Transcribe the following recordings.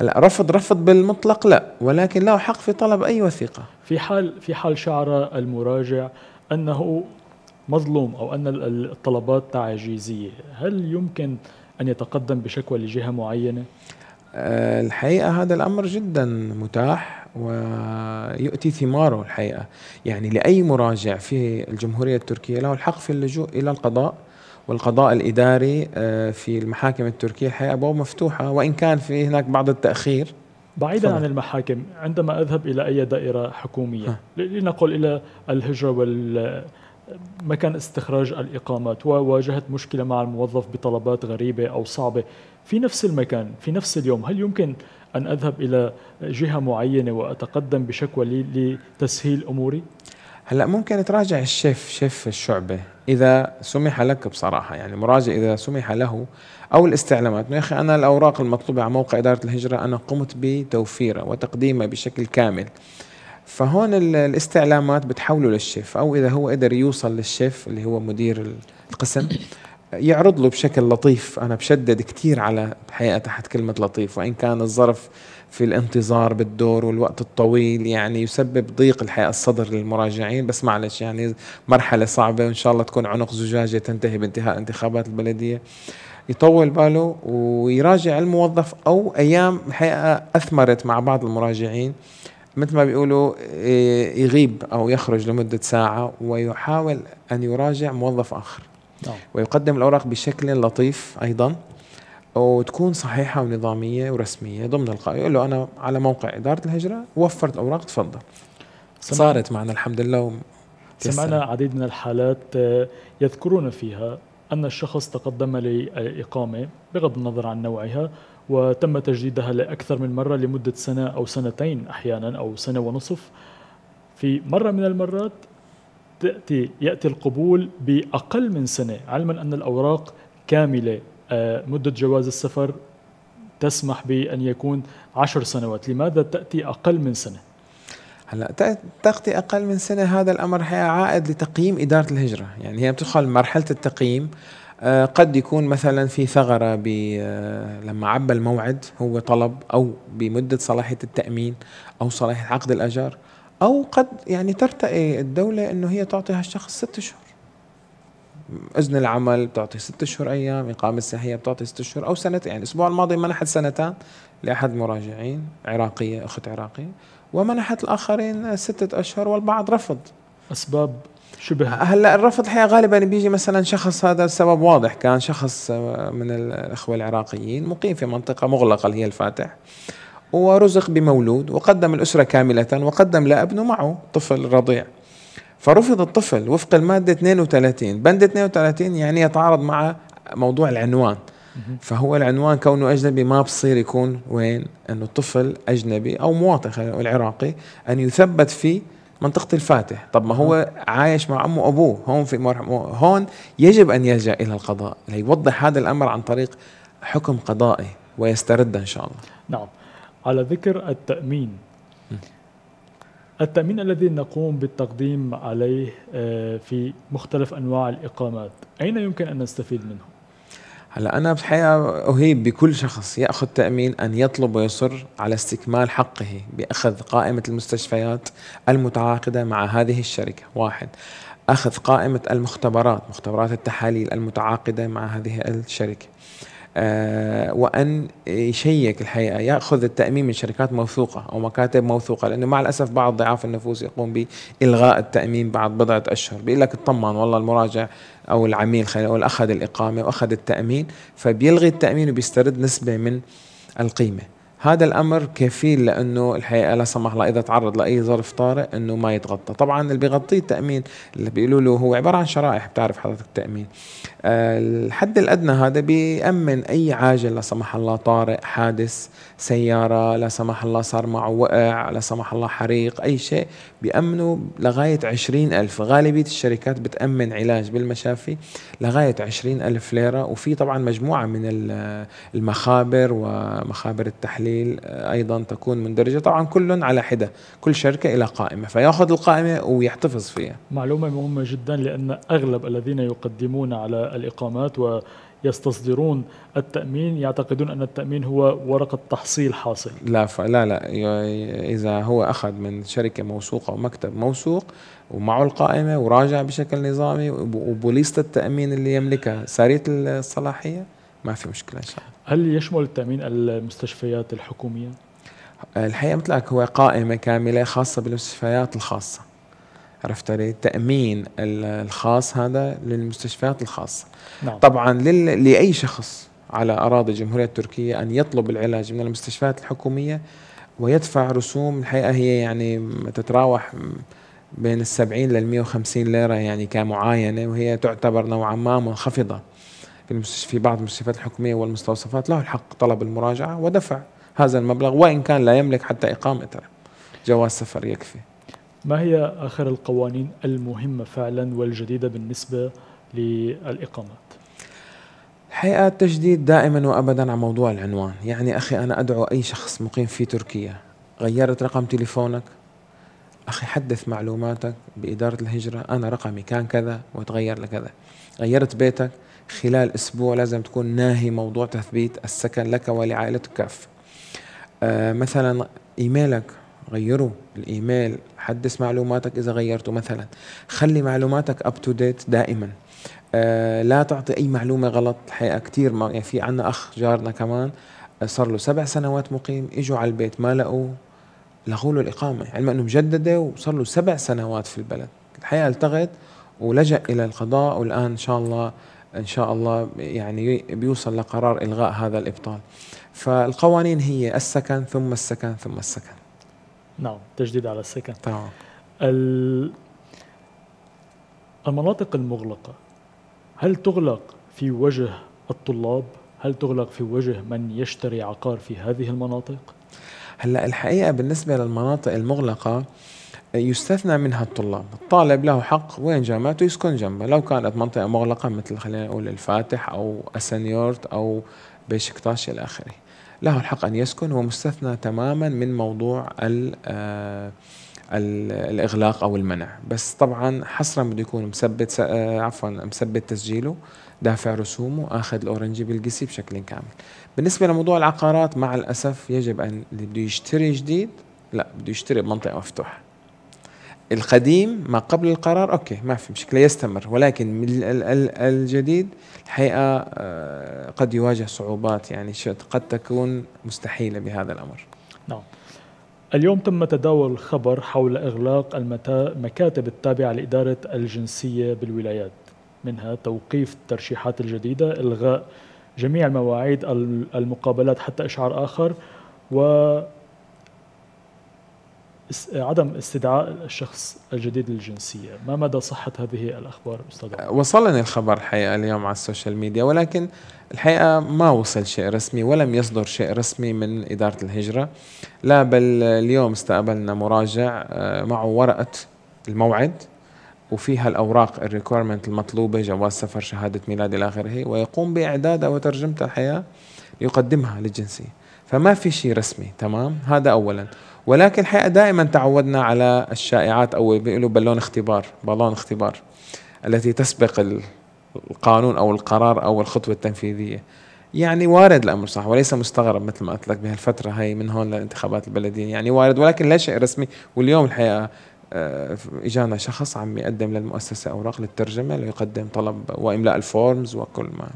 هلا رفض رفض بالمطلق لا ولكن له حق في طلب اي وثيقه في حال في حال شعر المراجع انه مظلوم او ان الطلبات تعجيزيه هل يمكن ان يتقدم بشكوى لجهه معينه آه، الحقيقه هذا الامر جدا متاح ويؤتي ثماره الحقيقه يعني لاي مراجع في الجمهوريه التركيه له الحق في اللجوء الى القضاء والقضاء الاداري آه، في المحاكم التركيه الحقيقه ابواب مفتوحه وان كان في هناك بعض التاخير بعيدا فضل. عن المحاكم عندما اذهب الى اي دائره حكوميه ها. لنقل الى الهجره وال مكان استخراج الإقامات وواجهت مشكلة مع الموظف بطلبات غريبة أو صعبة في نفس المكان في نفس اليوم هل يمكن أن أذهب إلى جهة معينة وأتقدم بشكوى لتسهيل أموري؟ هلا ممكن تراجع الشيف شيف الشعبه اذا سمح لك بصراحه يعني مراجع اذا سمح له او الاستعلامات انه يا اخي انا الاوراق المطلوبه على موقع اداره الهجره انا قمت بتوفيرها وتقديمها بشكل كامل فهون الاستعلامات بتحوله للشيف او اذا هو قدر يوصل للشيف اللي هو مدير القسم يعرض له بشكل لطيف أنا بشدد كثير على الحقيقة تحت كلمة لطيف وإن كان الظرف في الانتظار بالدور والوقت الطويل يعني يسبب ضيق الحقيقة الصدر للمراجعين بس معلش يعني مرحلة صعبة وإن شاء الله تكون عنق زجاجة تنتهي بانتهاء انتخابات البلدية يطول باله ويراجع الموظف أو أيام الحقيقة أثمرت مع بعض المراجعين مثل ما بيقولوا إيه، يغيب أو يخرج لمدة ساعة ويحاول أن يراجع موظف آخر نعم. ويقدم الأوراق بشكل لطيف أيضا وتكون صحيحة ونظامية ورسمية ضمن القائمة يقول له أنا على موقع إدارة الهجرة وفرت أوراق تفضل صارت معنا الحمد لله سمعنا عديد من الحالات آه، يذكرون فيها أن الشخص تقدم لإقامة بغض النظر عن نوعها وتم تجديدها لأكثر من مرة لمدة سنة أو سنتين أحيانا أو سنة ونصف في مرة من المرات تأتي يأتي القبول بأقل من سنة علما أن الأوراق كاملة آه، مدة جواز السفر تسمح بأن يكون عشر سنوات لماذا تأتي أقل من سنة؟ هلا تغطي اقل من سنه هذا الامر عائد لتقييم اداره الهجره، يعني هي بتدخل مرحله التقييم آه، قد يكون مثلا في ثغره ب آه، لما عبى الموعد هو طلب او بمده صلاحيه التامين او صلاحيه عقد الاجار أو قد يعني ترتقي الدولة أنه هي تعطي هالشخص ست اشهر اذن العمل بتعطي ست اشهر ايام اقامه سياحيه بتعطي ست اشهر او سنتين يعني الاسبوع الماضي منحت سنتان لاحد المراجعين عراقيه اخت عراقيه ومنحت الاخرين سته اشهر والبعض رفض اسباب شبه هلا الرفض الحقيقه غالبا بيجي مثلا شخص هذا السبب واضح كان شخص من الاخوه العراقيين مقيم في منطقه مغلقه اللي هي الفاتح ورزق بمولود وقدم الأسرة كاملة وقدم لابنه معه طفل رضيع فرفض الطفل وفق المادة 32 بند 32 يعني يتعارض مع موضوع العنوان فهو العنوان كونه أجنبي ما بصير يكون وين أنه الطفل أجنبي أو مواطن خلينا العراقي أن يثبت في منطقة الفاتح طب ما هو عايش مع أمه وأبوه هون في هون يجب أن يلجأ إلى القضاء ليوضح هذا الأمر عن طريق حكم قضائي ويسترده إن شاء الله نعم على ذكر التأمين التأمين الذي نقوم بالتقديم عليه آه، في مختلف أنواع الإقامات أين يمكن أن نستفيد منه؟ هلا أنا بحقيقة أهيب بكل شخص يأخذ تأمين أن يطلب ويصر على استكمال حقه بأخذ قائمة المستشفيات المتعاقدة مع هذه الشركة واحد أخذ قائمة المختبرات مختبرات التحاليل المتعاقدة مع هذه الشركة آه، وأن يشيك الحقيقة يأخذ التأمين من شركات موثوقة أو مكاتب موثوقة لأنه مع الأسف بعض ضعاف النفوس يقوم بإلغاء التأمين بعد بضعة أشهر بيقول لك اطمن والله المراجع أو العميل خلينا نقول أخذ الإقامة وأخذ التأمين فبيلغي التأمين وبيسترد نسبة من القيمة هذا الامر كفيل لانه الحقيقه لا سمح الله اذا تعرض لاي ظرف طارئ انه ما يتغطى، طبعا اللي بيغطيه التامين اللي بيقولوا له هو عباره عن شرائح بتعرف حضرتك التامين. آه، الحد الادنى هذا بيامن اي عاجل لا سمح الله طارئ، حادث، سياره، لا سمح الله صار معه وقع، لا سمح الله حريق، اي شيء بيامنوا لغايه 20000 غالبيه الشركات بتامن علاج بالمشافي لغايه 20000 ليره وفي طبعا مجموعه من المخابر ومخابر التحليل بالليل ايضا تكون مندرجه طبعا كل على حده كل شركه الى قائمه فياخذ القائمه ويحتفظ فيها معلومه مهمه جدا لان اغلب الذين يقدمون على الاقامات و يستصدرون التأمين يعتقدون أن التأمين هو ورقة تحصيل حاصل لا ف... لا لا إذا هو أخذ من شركة موثوقة ومكتب موثوق ومعه القائمة وراجع بشكل نظامي وبوليسة التأمين اللي يملكها سارية الصلاحية ما في مشكله ان شاء الله هل يشمل التامين المستشفيات الحكوميه الحقيقه مثل هو قائمه كامله خاصه بالمستشفيات الخاصه عرفت علي؟ التامين الخاص هذا للمستشفيات الخاصه نعم. طبعا لل... لاي شخص على اراضي الجمهوريه التركيه ان يطلب العلاج من المستشفيات الحكوميه ويدفع رسوم الحقيقه هي يعني تتراوح بين ال 70 لل 150 ليره يعني كمعاينه وهي تعتبر نوعا ما منخفضه في المستشفى بعض المستشفيات الحكومية والمستوصفات له الحق طلب المراجعة ودفع هذا المبلغ وإن كان لا يملك حتى إقامة جواز سفر يكفي ما هي آخر القوانين المهمة فعلا والجديدة بالنسبة للإقامات؟ الحقيقة التجديد دائما وأبدا على موضوع العنوان يعني أخي أنا أدعو أي شخص مقيم في تركيا غيرت رقم تليفونك أخي حدث معلوماتك بإدارة الهجرة أنا رقمي كان كذا وتغير لكذا غيرت بيتك خلال أسبوع لازم تكون ناهي موضوع تثبيت السكن لك ولعائلتك كاف آه، مثلا إيميلك غيره الإيميل حدث معلوماتك إذا غيرته مثلا خلي معلوماتك أب تو ديت دائما آه لا تعطي أي معلومة غلط الحقيقة كتير ما يعني في عنا أخ جارنا كمان آه، صار له سبع سنوات مقيم اجوا على البيت ما لقوا لغوا له الإقامة علما أنه مجددة وصار له سبع سنوات في البلد الحقيقة التغت ولجأ إلى القضاء والآن إن شاء الله ان شاء الله يعني بيوصل لقرار الغاء هذا الابطال فالقوانين هي السكن ثم السكن ثم السكن نعم تجديد على السكن طبعا المناطق المغلقة هل تغلق في وجه الطلاب؟ هل تغلق في وجه من يشتري عقار في هذه المناطق؟ هلا الحقيقة بالنسبة للمناطق المغلقة يستثنى منها الطلاب الطالب له حق وين جامعته يسكن جنبه لو كانت منطقة مغلقة مثل خلينا نقول الفاتح أو أسنيورت أو بيشكتاش إلى آخره له الحق أن يسكن ومستثنى تماما من موضوع الـ آه، الـ الإغلاق أو المنع بس طبعا حصرا بده يكون مثبت آه، عفوا مثبت تسجيله دافع رسومه اخذ الاورنجي بالقسي بشكل كامل بالنسبه لموضوع العقارات مع الاسف يجب ان اللي بده يشتري جديد لا بده يشتري بمنطقه مفتوحه القديم ما قبل القرار اوكي ما في مشكله يستمر ولكن الجديد الحقيقه آه، قد يواجه صعوبات يعني قد تكون مستحيله بهذا الامر. نعم. اليوم تم تداول خبر حول اغلاق المكاتب التابعه لاداره الجنسيه بالولايات منها توقيف الترشيحات الجديده، الغاء جميع المواعيد المقابلات حتى اشعار اخر و عدم استدعاء الشخص الجديد للجنسية ما مدى صحة هذه الأخبار أستاذ وصلني الخبر الحقيقة اليوم على السوشيال ميديا ولكن الحقيقة ما وصل شيء رسمي ولم يصدر شيء رسمي من إدارة الهجرة لا بل اليوم استقبلنا مراجع آه، معه ورقة الموعد وفيها الأوراق الريكويرمنت المطلوبة جواز سفر شهادة ميلاد إلى آخره ويقوم بإعدادها وترجمتها الحقيقة ليقدمها للجنسية فما في شيء رسمي تمام هذا أولاً ولكن الحقيقه دائما تعودنا على الشائعات او بيقولوا بالون اختبار بالون اختبار التي تسبق القانون او القرار او الخطوه التنفيذيه يعني وارد الامر صح وليس مستغرب مثل ما قلت لك بهالفتره هي من هون للانتخابات البلديه يعني وارد ولكن لا شيء رسمي واليوم الحقيقه آه، اجانا شخص عم يقدم للمؤسسه اوراق للترجمه ليقدم طلب واملاء الفورمز وكل ما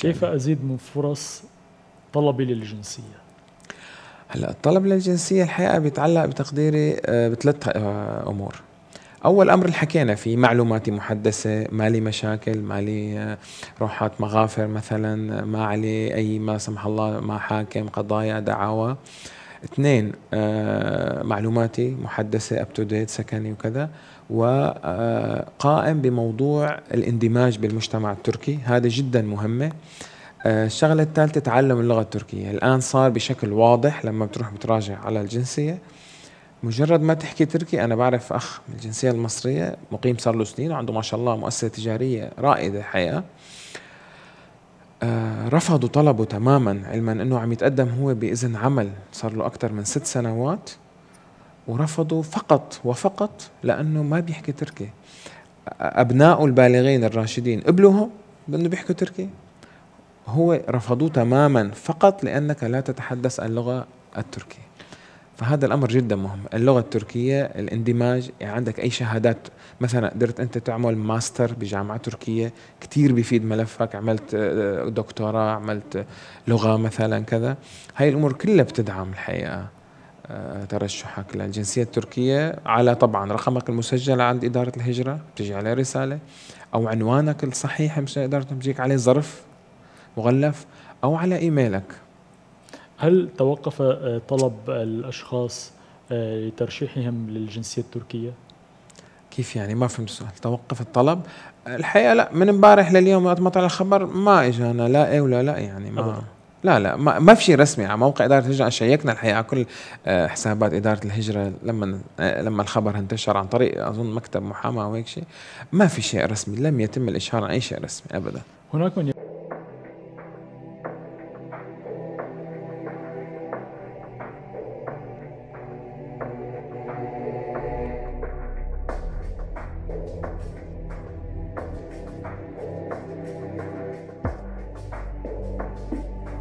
كيف ازيد من فرص طلبي للجنسيه؟ هلا الطلب للجنسيه الحقيقه بيتعلق بتقديري آه، بثلاث آه، امور اول امر اللي حكينا فيه معلوماتي محدثه ما لي مشاكل ما لي آه، روحات مغافر مثلا ما علي اي ما سمح الله ما حاكم قضايا دعاوى اثنين معلوماتي محدثه اب تو ديت سكني وكذا وقائم بموضوع الاندماج بالمجتمع التركي هذا جدا مهمه آه، الشغلة الثالثة تعلم اللغة التركية الآن صار بشكل واضح لما بتروح بتراجع على الجنسية مجرد ما تحكي تركي أنا بعرف أخ من الجنسية المصرية مقيم صار له سنين وعنده ما شاء الله مؤسسة تجارية رائدة حقيقة آه، رفضوا طلبه تماما علما أنه عم يتقدم هو بإذن عمل صار له أكثر من ست سنوات ورفضوا فقط وفقط لأنه ما بيحكي تركي أبنائه البالغين الراشدين قبلوهم بأنه بيحكوا تركي هو رفضوه تماما فقط لأنك لا تتحدث اللغة التركية فهذا الامر جدا مهم اللغه التركيه الاندماج يعني عندك اي شهادات مثلا قدرت انت تعمل ماستر بجامعه تركيه كثير بيفيد ملفك عملت آه، دكتوراه عملت آه، لغه مثلا كذا هاي الامور كلها بتدعم الحقيقه آه، ترشحك للجنسيه التركيه على طبعا رقمك المسجل عند اداره الهجره بتجي عليه رساله او عنوانك الصحيح مش اداره بتجيك عليه ظرف مغلف أو على إيميلك هل توقف آه، طلب الأشخاص آه، لترشيحهم للجنسية التركية؟ كيف يعني ما فهمت السؤال توقف الطلب الحقيقة لا من امبارح لليوم وقت ما طلع الخبر ما إجانا لا اي ولا لا يعني ما أبدا. لا لا ما, ما في شيء رسمي على موقع اداره الهجره شيكنا الحقيقه على كل آه، حسابات اداره الهجره لما لما الخبر انتشر عن طريق اظن مكتب محاماه او هيك شيء ما في شيء رسمي لم يتم الاشهار عن اي شيء رسمي ابدا هناك من